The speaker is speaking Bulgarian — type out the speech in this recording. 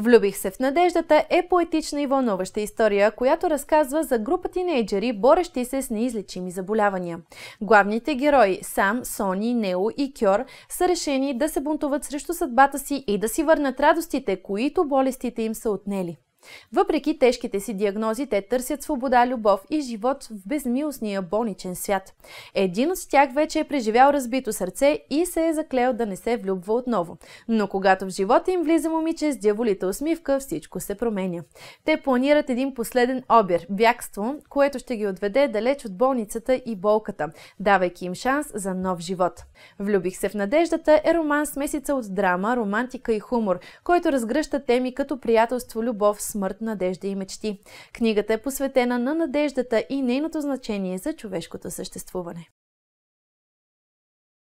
Влюбих се в надеждата е поетична и вълнуваща история, която разказва за група тинейджери, борещи се с неизлечими заболявания. Главните герои Сам, Сони, Нео и Кьор са решени да се бунтуват срещу съдбата си и да си върнат радостите, които болестите им са отнели. Въпреки тежките си диагнози, те търсят свобода, любов и живот в безмилостния болничен свят. Един от тях вече е преживял разбито сърце и се е заклел да не се влюбва отново. Но когато в живота им влиза момиче с дяволита усмивка, всичко се променя. Те планират един последен обир – бягство, което ще ги отведе далеч от болницата и болката, давайки им шанс за нов живот. Влюбих се в надеждата е роман с месеца от драма, романтика и хумор, който разгръща теми като приятелство, любов, Смърт, надежда и мечти. Книгата е посветена на надеждата и нейното значение за човешкото съществуване.